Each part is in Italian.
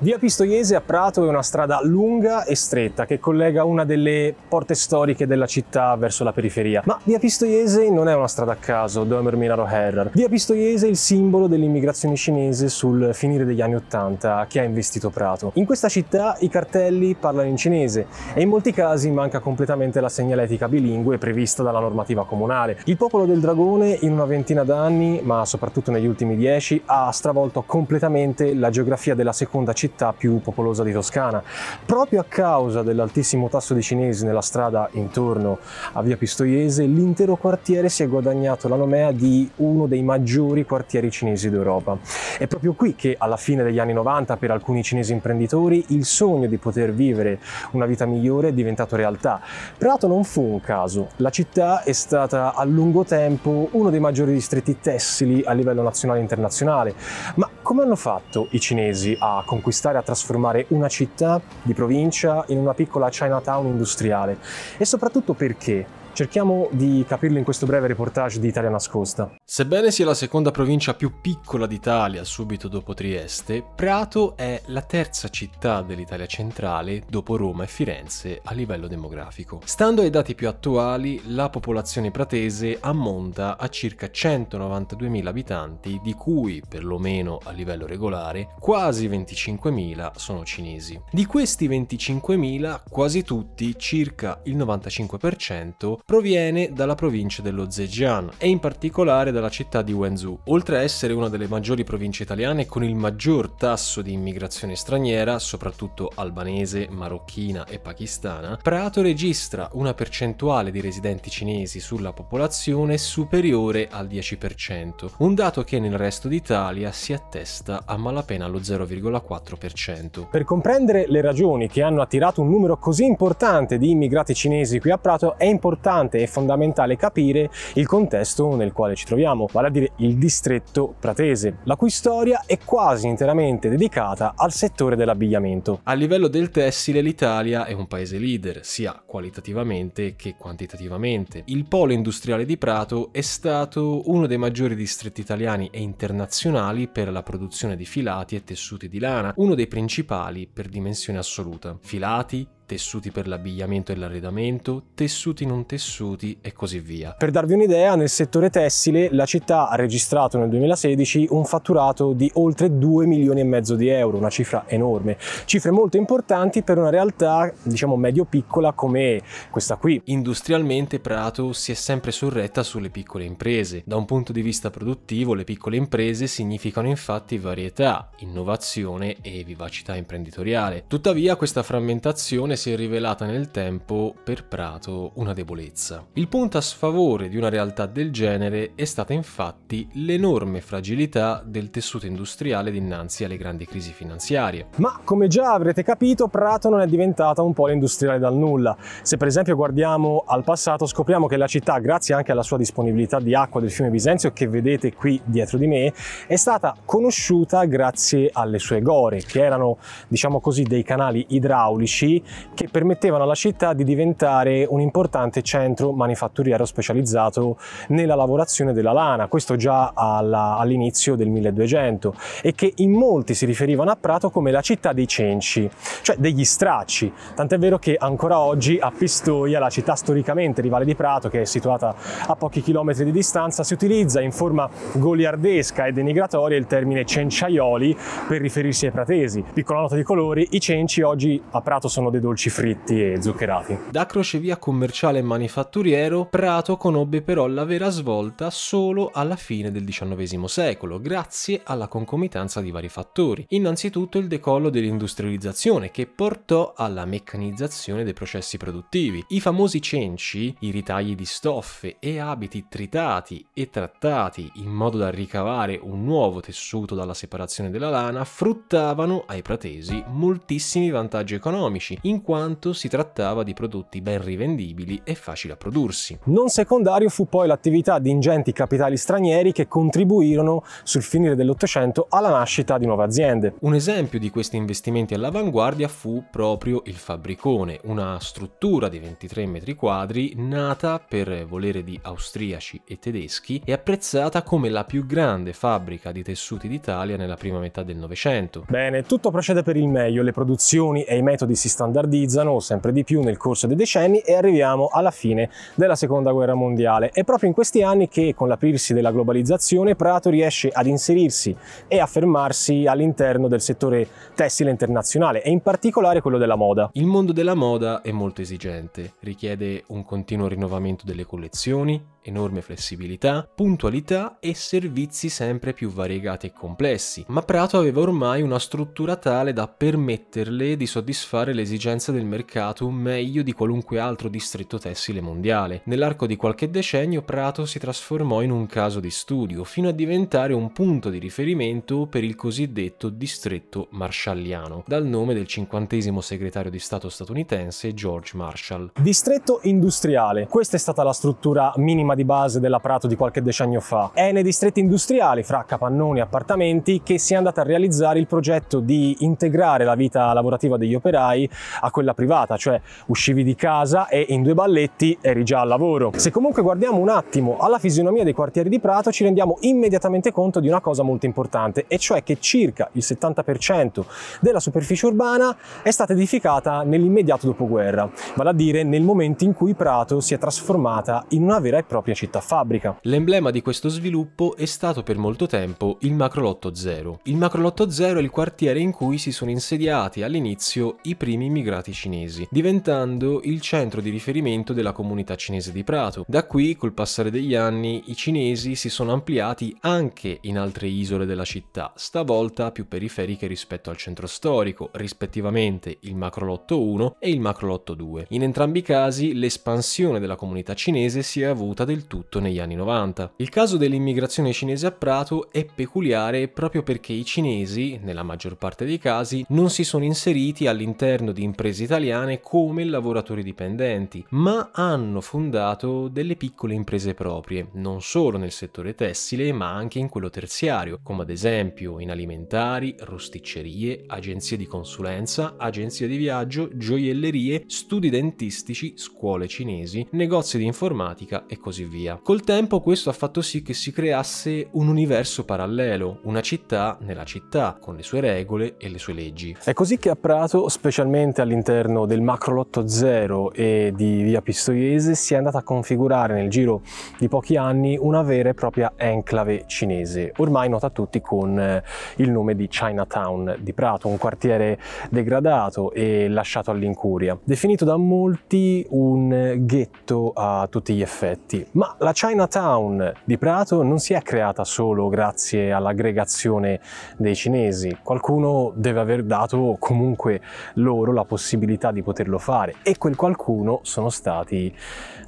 Via Pistoiese a Prato è una strada lunga e stretta che collega una delle porte storiche della città verso la periferia. Ma Via Pistoiese non è una strada a caso, Dömer Minaro Herrer. Via Pistoiese è il simbolo dell'immigrazione cinese sul finire degli anni Ottanta che ha investito Prato. In questa città i cartelli parlano in cinese e in molti casi manca completamente la segnaletica bilingue prevista dalla normativa comunale. Il popolo del dragone in una ventina d'anni, ma soprattutto negli ultimi dieci, ha stravolto completamente la geografia della seconda città città più popolosa di Toscana. Proprio a causa dell'altissimo tasso di cinesi nella strada intorno a via Pistoiese, l'intero quartiere si è guadagnato la nomea di uno dei maggiori quartieri cinesi d'Europa. È proprio qui che alla fine degli anni 90 per alcuni cinesi imprenditori il sogno di poter vivere una vita migliore è diventato realtà. Prato non fu un caso, la città è stata a lungo tempo uno dei maggiori distretti tessili a livello nazionale e internazionale, ma come hanno fatto i cinesi a conquistare, a trasformare una città di provincia in una piccola Chinatown industriale? E soprattutto perché Cerchiamo di capirlo in questo breve reportage di Italia Nascosta. Sebbene sia la seconda provincia più piccola d'Italia subito dopo Trieste, Prato è la terza città dell'Italia centrale dopo Roma e Firenze a livello demografico. Stando ai dati più attuali, la popolazione pratese ammonta a circa 192.000 abitanti, di cui, perlomeno a livello regolare, quasi 25.000 sono cinesi. Di questi 25.000, quasi tutti, circa il 95%, proviene dalla provincia dello Zhejiang e in particolare dalla città di Wenzhou. Oltre a essere una delle maggiori province italiane con il maggior tasso di immigrazione straniera, soprattutto albanese, marocchina e pakistana, Prato registra una percentuale di residenti cinesi sulla popolazione superiore al 10%, un dato che nel resto d'Italia si attesta a malapena allo 0,4%. Per comprendere le ragioni che hanno attirato un numero così importante di immigrati cinesi qui a Prato è importante importante e fondamentale capire il contesto nel quale ci troviamo, vale a dire il distretto pratese, la cui storia è quasi interamente dedicata al settore dell'abbigliamento. A livello del tessile l'Italia è un paese leader, sia qualitativamente che quantitativamente. Il polo industriale di Prato è stato uno dei maggiori distretti italiani e internazionali per la produzione di filati e tessuti di lana, uno dei principali per dimensione assoluta. Filati, tessuti per l'abbigliamento e l'arredamento, tessuti non tessuti e così via. Per darvi un'idea, nel settore tessile la città ha registrato nel 2016 un fatturato di oltre 2 milioni e mezzo di euro, una cifra enorme, cifre molto importanti per una realtà diciamo medio-piccola come questa qui. Industrialmente Prato si è sempre sorretta sulle piccole imprese. Da un punto di vista produttivo le piccole imprese significano infatti varietà, innovazione e vivacità imprenditoriale. Tuttavia questa frammentazione si è rivelata nel tempo per Prato una debolezza. Il punto a sfavore di una realtà del genere è stata infatti l'enorme fragilità del tessuto industriale dinanzi alle grandi crisi finanziarie. Ma come già avrete capito, Prato non è diventata un polo industriale dal nulla. Se per esempio guardiamo al passato, scopriamo che la città, grazie anche alla sua disponibilità di acqua del fiume Bisenzio che vedete qui dietro di me, è stata conosciuta grazie alle sue gore, che erano diciamo così dei canali idraulici che permettevano alla città di diventare un importante centro manifatturiero specializzato nella lavorazione della lana, questo già all'inizio all del 1200, e che in molti si riferivano a Prato come la città dei cenci, cioè degli stracci, tant'è vero che ancora oggi a Pistoia, la città storicamente rivale di Prato, che è situata a pochi chilometri di distanza, si utilizza in forma goliardesca e denigratoria il termine cenciaioli per riferirsi ai pratesi. Piccola nota di colori, i cenci oggi a Prato sono dei dolci dolci fritti e zuccherati. Da crocevia commerciale e manifatturiero, Prato conobbe però la vera svolta solo alla fine del XIX secolo, grazie alla concomitanza di vari fattori. Innanzitutto il decollo dell'industrializzazione, che portò alla meccanizzazione dei processi produttivi. I famosi cenci, i ritagli di stoffe e abiti tritati e trattati in modo da ricavare un nuovo tessuto dalla separazione della lana, fruttavano ai pratesi moltissimi vantaggi economici, in quanto si trattava di prodotti ben rivendibili e facili a prodursi. Non secondario fu poi l'attività di ingenti capitali stranieri che contribuirono sul finire dell'Ottocento alla nascita di nuove aziende. Un esempio di questi investimenti all'avanguardia fu proprio il Fabbricone, una struttura di 23 metri quadri nata per volere di austriaci e tedeschi e apprezzata come la più grande fabbrica di tessuti d'Italia nella prima metà del Novecento. Bene, tutto procede per il meglio, le produzioni e i metodi si standardizzano spendizzano sempre di più nel corso dei decenni e arriviamo alla fine della seconda guerra mondiale. È proprio in questi anni che con l'aprirsi della globalizzazione Prato riesce ad inserirsi e a fermarsi all'interno del settore tessile internazionale e in particolare quello della moda. Il mondo della moda è molto esigente, richiede un continuo rinnovamento delle collezioni, enorme flessibilità, puntualità e servizi sempre più variegati e complessi, ma Prato aveva ormai una struttura tale da permetterle di soddisfare le esigenze del mercato meglio di qualunque altro distretto tessile mondiale. Nell'arco di qualche decennio Prato si trasformò in un caso di studio, fino a diventare un punto di riferimento per il cosiddetto distretto marshalliano, dal nome del cinquantesimo segretario di Stato statunitense George Marshall. Distretto industriale, questa è stata la struttura minima di base Prato di qualche decennio fa. È nei distretti industriali, fra capannoni e appartamenti, che si è andata a realizzare il progetto di integrare la vita lavorativa degli operai a quella privata, cioè uscivi di casa e in due balletti eri già al lavoro. Se comunque guardiamo un attimo alla fisionomia dei quartieri di Prato, ci rendiamo immediatamente conto di una cosa molto importante, e cioè che circa il 70% della superficie urbana è stata edificata nell'immediato dopoguerra, vale a dire nel momento in cui Prato si è trasformata in una vera e propria propria città fabbrica. L'emblema di questo sviluppo è stato per molto tempo il Macrolotto Zero. Il Macrolotto Zero è il quartiere in cui si sono insediati all'inizio i primi immigrati cinesi, diventando il centro di riferimento della comunità cinese di Prato. Da qui, col passare degli anni, i cinesi si sono ampliati anche in altre isole della città, stavolta più periferiche rispetto al centro storico, rispettivamente il Macrolotto 1 e il Macrolotto 2. In entrambi i casi l'espansione della comunità cinese si è avuta del tutto negli anni 90. Il caso dell'immigrazione cinese a Prato è peculiare proprio perché i cinesi, nella maggior parte dei casi, non si sono inseriti all'interno di imprese italiane come lavoratori dipendenti, ma hanno fondato delle piccole imprese proprie, non solo nel settore tessile ma anche in quello terziario, come ad esempio in alimentari, rosticcerie, agenzie di consulenza, agenzie di viaggio, gioiellerie, studi dentistici, scuole cinesi, negozi di informatica e così così via. Col tempo questo ha fatto sì che si creasse un universo parallelo, una città nella città, con le sue regole e le sue leggi. È così che a Prato, specialmente all'interno del Macro Lotto Zero e di Via Pistoiese, si è andata a configurare nel giro di pochi anni una vera e propria enclave cinese, ormai nota a tutti con eh, il nome di Chinatown di Prato, un quartiere degradato e lasciato all'incuria, definito da molti un ghetto a tutti gli effetti. Ma la Chinatown di Prato non si è creata solo grazie all'aggregazione dei cinesi, qualcuno deve aver dato comunque loro la possibilità di poterlo fare e quel qualcuno sono stati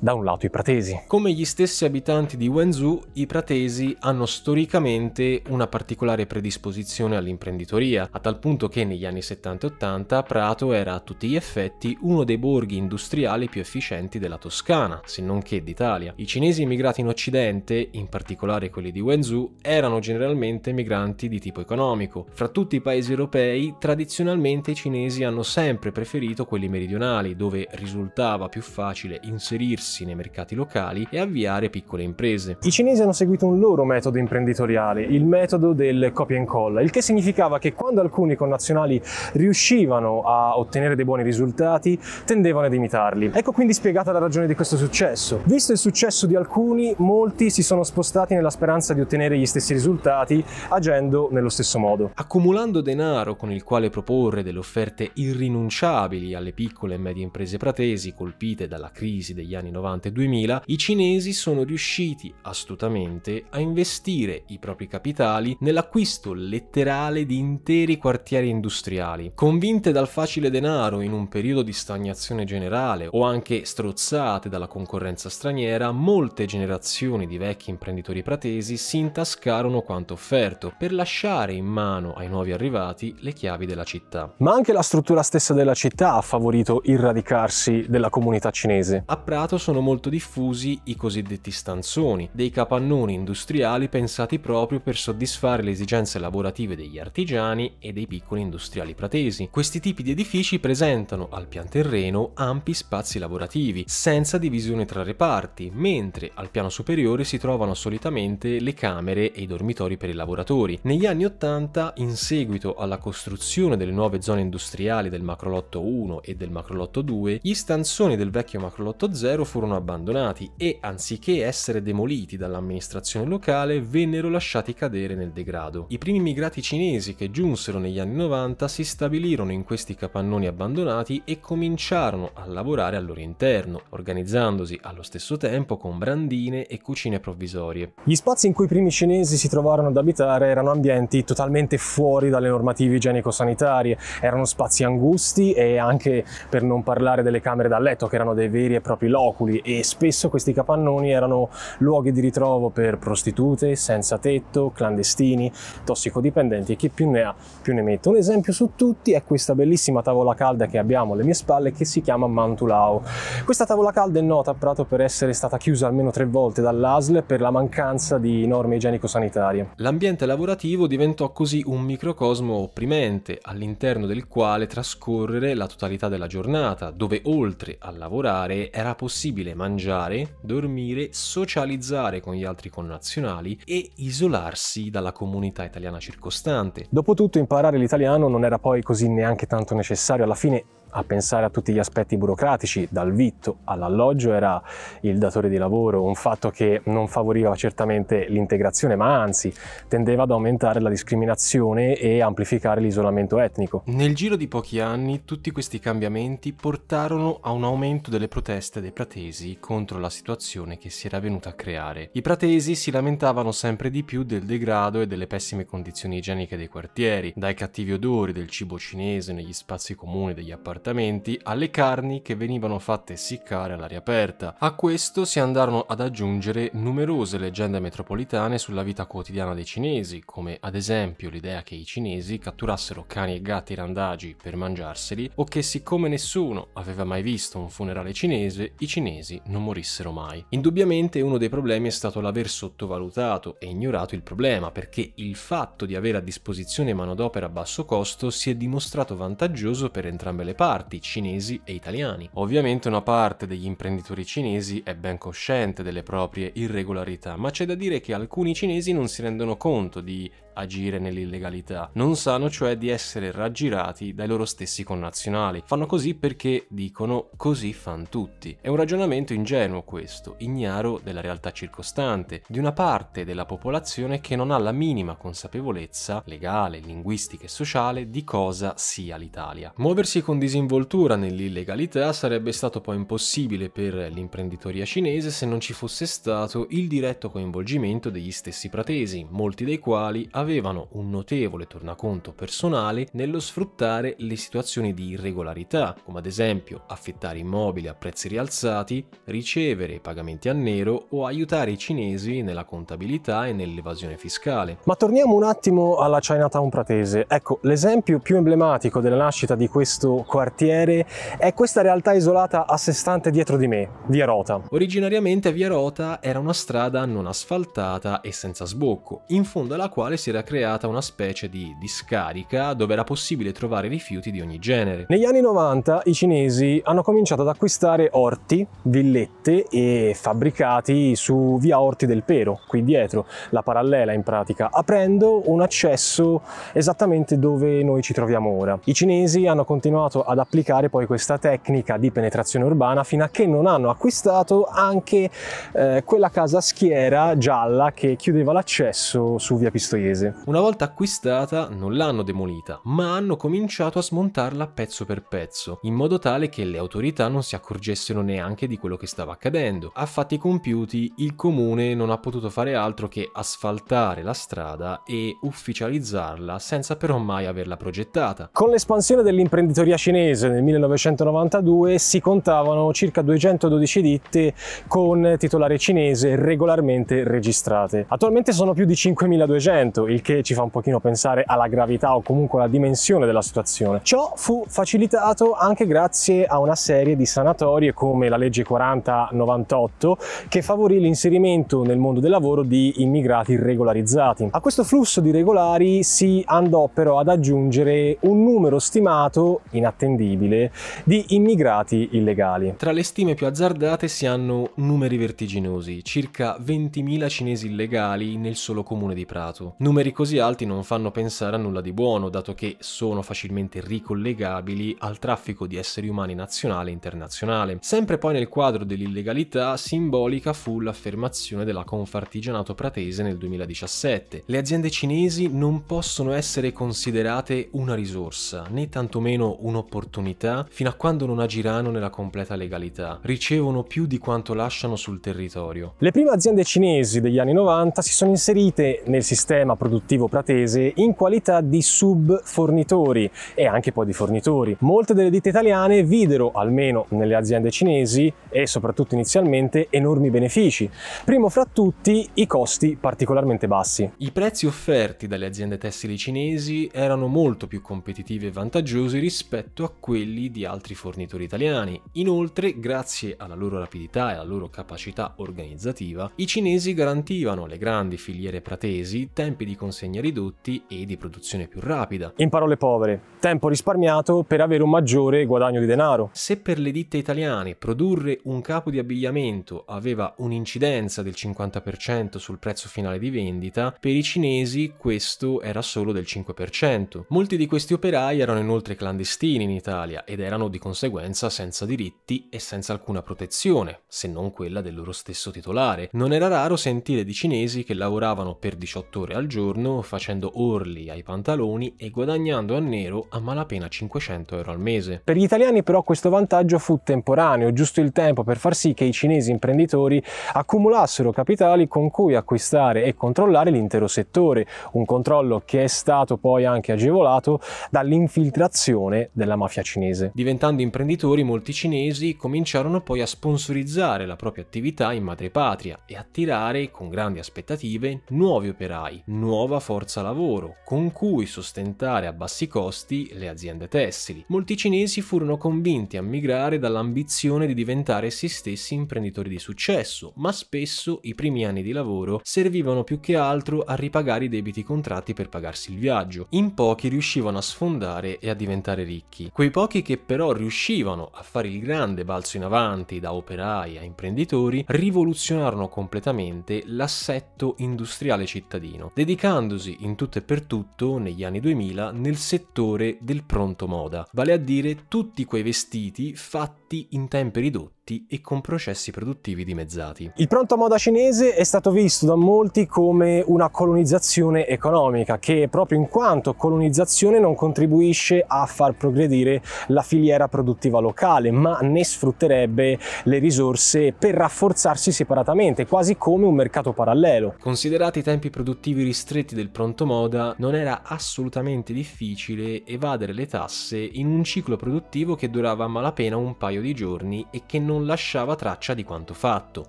da un lato i pratesi. Come gli stessi abitanti di Wenzhou, i pratesi hanno storicamente una particolare predisposizione all'imprenditoria, a tal punto che negli anni 70 e 80 Prato era a tutti gli effetti uno dei borghi industriali più efficienti della Toscana, se non che d'Italia. I cinesi immigrati in Occidente, in particolare quelli di Wenzhou, erano generalmente migranti di tipo economico. Fra tutti i paesi europei, tradizionalmente i cinesi hanno sempre preferito quelli meridionali, dove risultava più facile inserirsi nei mercati locali e avviare piccole imprese. I cinesi hanno seguito un loro metodo imprenditoriale, il metodo del copia and colla, il che significava che quando alcuni connazionali riuscivano a ottenere dei buoni risultati, tendevano ad imitarli. Ecco quindi spiegata la ragione di questo successo. Visto il successo successo di alcuni, molti si sono spostati nella speranza di ottenere gli stessi risultati, agendo nello stesso modo. Accumulando denaro con il quale proporre delle offerte irrinunciabili alle piccole e medie imprese pratesi colpite dalla crisi degli anni 90 e 2000, i cinesi sono riusciti astutamente a investire i propri capitali nell'acquisto letterale di interi quartieri industriali. Convinte dal facile denaro in un periodo di stagnazione generale o anche strozzate dalla concorrenza straniera, molte generazioni di vecchi imprenditori pratesi si intascarono quanto offerto per lasciare in mano ai nuovi arrivati le chiavi della città. Ma anche la struttura stessa della città ha favorito il radicarsi della comunità cinese. A Prato sono molto diffusi i cosiddetti stanzoni, dei capannoni industriali pensati proprio per soddisfare le esigenze lavorative degli artigiani e dei piccoli industriali pratesi. Questi tipi di edifici presentano al pian terreno ampi spazi lavorativi, senza divisione tra reparti, mentre mentre al piano superiore si trovano solitamente le camere e i dormitori per i lavoratori. Negli anni 80, in seguito alla costruzione delle nuove zone industriali del macrolotto 1 e del macrolotto 2, gli stanzoni del vecchio macrolotto 0 furono abbandonati e, anziché essere demoliti dall'amministrazione locale, vennero lasciati cadere nel degrado. I primi immigrati cinesi che giunsero negli anni 90 si stabilirono in questi capannoni abbandonati e cominciarono a lavorare al loro interno, organizzandosi allo stesso tempo con con brandine e cucine provvisorie. Gli spazi in cui i primi cinesi si trovarono ad abitare erano ambienti totalmente fuori dalle normative igienico-sanitarie, erano spazi angusti e anche per non parlare delle camere da letto che erano dei veri e propri loculi e spesso questi capannoni erano luoghi di ritrovo per prostitute, senza tetto, clandestini, tossicodipendenti e chi più ne ha più ne mette. Un esempio su tutti è questa bellissima tavola calda che abbiamo alle mie spalle che si chiama Mantulao. Questa tavola calda è nota a Prato per essere stata chiusa chiusa almeno tre volte dall'ASL per la mancanza di norme igienico-sanitarie. L'ambiente lavorativo diventò così un microcosmo opprimente, all'interno del quale trascorrere la totalità della giornata, dove oltre a lavorare era possibile mangiare, dormire, socializzare con gli altri connazionali e isolarsi dalla comunità italiana circostante. Dopotutto imparare l'italiano non era poi così neanche tanto necessario, alla fine a pensare a tutti gli aspetti burocratici, dal vitto all'alloggio era il datore di lavoro, un fatto che non favoriva certamente l'integrazione, ma anzi tendeva ad aumentare la discriminazione e amplificare l'isolamento etnico. Nel giro di pochi anni tutti questi cambiamenti portarono a un aumento delle proteste dei pratesi contro la situazione che si era venuta a creare. I pratesi si lamentavano sempre di più del degrado e delle pessime condizioni igieniche dei quartieri, dai cattivi odori del cibo cinese negli spazi comuni degli appartamenti appartamenti alle carni che venivano fatte essiccare all'aria aperta. A questo si andarono ad aggiungere numerose leggende metropolitane sulla vita quotidiana dei cinesi, come ad esempio l'idea che i cinesi catturassero cani e gatti randagi per mangiarseli o che siccome nessuno aveva mai visto un funerale cinese, i cinesi non morissero mai. Indubbiamente uno dei problemi è stato l'aver sottovalutato e ignorato il problema, perché il fatto di avere a disposizione manodopera a basso costo si è dimostrato vantaggioso per entrambe le parti parti, cinesi e italiani. Ovviamente una parte degli imprenditori cinesi è ben cosciente delle proprie irregolarità, ma c'è da dire che alcuni cinesi non si rendono conto di agire nell'illegalità, non sanno cioè di essere raggirati dai loro stessi connazionali. Fanno così perché dicono così fan tutti. È un ragionamento ingenuo questo, ignaro della realtà circostante, di una parte della popolazione che non ha la minima consapevolezza legale, linguistica e sociale di cosa sia l'Italia. Muoversi con disinvoltura nell'illegalità sarebbe stato poi impossibile per l'imprenditoria cinese se non ci fosse stato il diretto coinvolgimento degli stessi pratesi, molti dei quali avevano avevano un notevole tornaconto personale nello sfruttare le situazioni di irregolarità, come ad esempio affittare immobili a prezzi rialzati, ricevere pagamenti a nero o aiutare i cinesi nella contabilità e nell'evasione fiscale. Ma torniamo un attimo alla Chinatown pratese. Ecco, l'esempio più emblematico della nascita di questo quartiere è questa realtà isolata a sé stante dietro di me, Via Rota. Originariamente Via Rota era una strada non asfaltata e senza sbocco, in fondo alla quale si era creata una specie di discarica dove era possibile trovare rifiuti di ogni genere. Negli anni 90 i cinesi hanno cominciato ad acquistare orti, villette e fabbricati su via Orti del Pero, qui dietro, la parallela in pratica, aprendo un accesso esattamente dove noi ci troviamo ora. I cinesi hanno continuato ad applicare poi questa tecnica di penetrazione urbana fino a che non hanno acquistato anche eh, quella casa schiera gialla che chiudeva l'accesso su via Pistoiese paese. Una volta acquistata non l'hanno demolita, ma hanno cominciato a smontarla pezzo per pezzo, in modo tale che le autorità non si accorgessero neanche di quello che stava accadendo. A fatti compiuti, il comune non ha potuto fare altro che asfaltare la strada e ufficializzarla senza però mai averla progettata. Con l'espansione dell'imprenditoria cinese nel 1992 si contavano circa 212 ditte con titolare cinese regolarmente registrate. Attualmente sono più di 5200 il che ci fa un pochino pensare alla gravità o comunque alla dimensione della situazione. Ciò fu facilitato anche grazie a una serie di sanatorie come la legge 4098 che favorì l'inserimento nel mondo del lavoro di immigrati regolarizzati. A questo flusso di regolari si andò però ad aggiungere un numero stimato inattendibile di immigrati illegali. Tra le stime più azzardate si hanno numeri vertiginosi, circa 20.000 cinesi illegali nel solo comune di Prato. Numero numeri così alti non fanno pensare a nulla di buono, dato che sono facilmente ricollegabili al traffico di esseri umani nazionale e internazionale. Sempre poi nel quadro dell'illegalità simbolica fu l'affermazione della Confartigianato Pratese nel 2017. Le aziende cinesi non possono essere considerate una risorsa, né tantomeno un'opportunità, fino a quando non agiranno nella completa legalità. Ricevono più di quanto lasciano sul territorio. Le prime aziende cinesi degli anni 90 si sono inserite nel sistema produttivo produttivo pratese in qualità di subfornitori e anche poi di fornitori. Molte delle ditte italiane videro, almeno nelle aziende cinesi e soprattutto inizialmente, enormi benefici. Primo fra tutti i costi particolarmente bassi. I prezzi offerti dalle aziende tessili cinesi erano molto più competitivi e vantaggiosi rispetto a quelli di altri fornitori italiani. Inoltre, grazie alla loro rapidità e alla loro capacità organizzativa, i cinesi garantivano alle grandi filiere pratesi tempi di consegna ridotti e di produzione più rapida. In parole povere, tempo risparmiato per avere un maggiore guadagno di denaro. Se per le ditte italiane produrre un capo di abbigliamento aveva un'incidenza del 50% sul prezzo finale di vendita, per i cinesi questo era solo del 5%. Molti di questi operai erano inoltre clandestini in Italia ed erano di conseguenza senza diritti e senza alcuna protezione, se non quella del loro stesso titolare. Non era raro sentire di cinesi che lavoravano per 18 ore al giorno giorno facendo orli ai pantaloni e guadagnando a nero a malapena 500 euro al mese. Per gli italiani però questo vantaggio fu temporaneo, giusto il tempo per far sì che i cinesi imprenditori accumulassero capitali con cui acquistare e controllare l'intero settore, un controllo che è stato poi anche agevolato dall'infiltrazione della mafia cinese. Diventando imprenditori molti cinesi cominciarono poi a sponsorizzare la propria attività in madrepatria e attirare con grandi aspettative nuovi operai, nuovi nuova forza lavoro, con cui sostentare a bassi costi le aziende tessili. Molti cinesi furono convinti a migrare dall'ambizione di diventare essi stessi imprenditori di successo, ma spesso i primi anni di lavoro servivano più che altro a ripagare i debiti contratti per pagarsi il viaggio. In pochi riuscivano a sfondare e a diventare ricchi. Quei pochi che però riuscivano a fare il grande balzo in avanti da operai a imprenditori rivoluzionarono completamente l'assetto industriale cittadino, dedicando implicandosi in tutto e per tutto negli anni 2000 nel settore del pronto moda, vale a dire tutti quei vestiti fatti in tempi ridotti prodotti e con processi produttivi dimezzati. Il pronto a moda cinese è stato visto da molti come una colonizzazione economica che proprio in quanto colonizzazione non contribuisce a far progredire la filiera produttiva locale ma ne sfrutterebbe le risorse per rafforzarsi separatamente quasi come un mercato parallelo. Considerati i tempi produttivi ristretti del pronto moda non era assolutamente difficile evadere le tasse in un ciclo produttivo che durava a malapena un paio di giorni e che non non lasciava traccia di quanto fatto.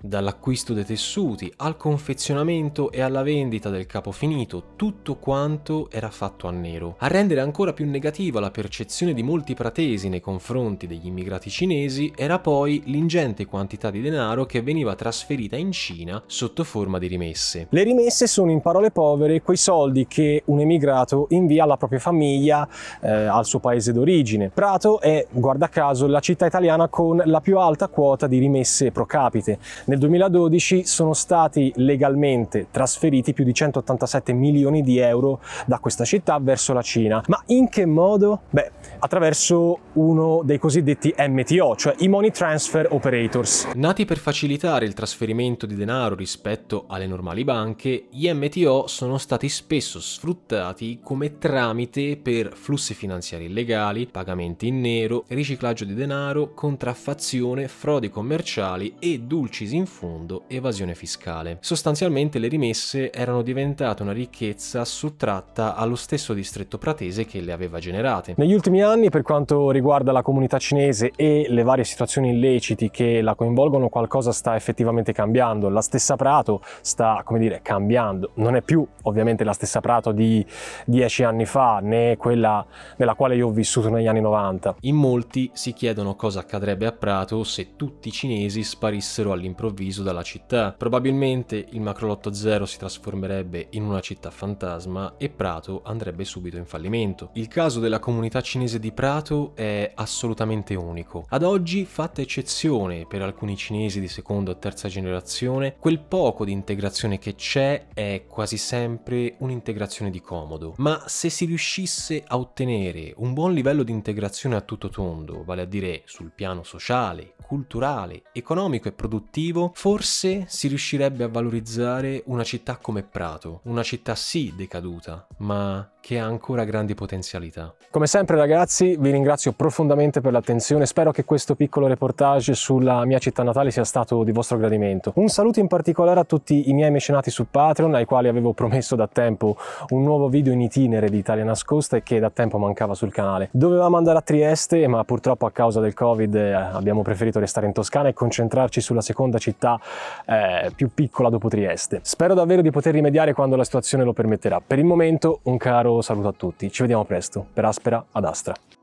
Dall'acquisto dei tessuti al confezionamento e alla vendita del capo finito, tutto quanto era fatto a nero. A rendere ancora più negativa la percezione di molti pratesi nei confronti degli immigrati cinesi era poi l'ingente quantità di denaro che veniva trasferita in Cina sotto forma di rimesse. Le rimesse sono in parole povere quei soldi che un emigrato invia alla propria famiglia eh, al suo paese d'origine. Prato è, guarda caso, la città italiana con la più alta quota quota di rimesse pro capite. Nel 2012 sono stati legalmente trasferiti più di 187 milioni di euro da questa città verso la Cina. Ma in che modo? Beh, attraverso uno dei cosiddetti MTO, cioè i Money Transfer Operators. Nati per facilitare il trasferimento di denaro rispetto alle normali banche, gli MTO sono stati spesso sfruttati come tramite per flussi finanziari illegali, pagamenti in nero, riciclaggio di denaro, contraffazione, frodi commerciali e, dulcis in fondo, evasione fiscale. Sostanzialmente le rimesse erano diventate una ricchezza sottratta allo stesso distretto pratese che le aveva generate. Negli ultimi anni, per quanto riguarda la comunità cinese e le varie situazioni illeciti che la coinvolgono, qualcosa sta effettivamente cambiando. La stessa Prato sta, come dire, cambiando. Non è più ovviamente la stessa Prato di dieci anni fa, né quella nella quale io ho vissuto negli anni 90. In molti si chiedono cosa accadrebbe a Prato se tutti i cinesi sparissero all'improvviso dalla città. Probabilmente il Macrolotto Zero si trasformerebbe in una città fantasma e Prato andrebbe subito in fallimento. Il caso della comunità cinese di Prato è assolutamente unico. Ad oggi, fatta eccezione per alcuni cinesi di seconda o terza generazione, quel poco di integrazione che c'è è quasi sempre un'integrazione di comodo. Ma se si riuscisse a ottenere un buon livello di integrazione a tutto tondo, vale a dire sul piano sociale, culturale, culturale, economico e produttivo, forse si riuscirebbe a valorizzare una città come Prato, una città sì decaduta, ma che ha ancora grandi potenzialità. Come sempre ragazzi vi ringrazio profondamente per l'attenzione, spero che questo piccolo reportage sulla mia città natale sia stato di vostro gradimento. Un saluto in particolare a tutti i miei mecenati su Patreon ai quali avevo promesso da tempo un nuovo video in itinere di Italia Nascosta e che da tempo mancava sul canale. Dovevamo andare a Trieste ma purtroppo a causa del Covid eh, abbiamo preferito restare stare in Toscana e concentrarci sulla seconda città eh, più piccola dopo Trieste. Spero davvero di poter rimediare quando la situazione lo permetterà. Per il momento un caro saluto a tutti, ci vediamo presto per Aspera ad Astra.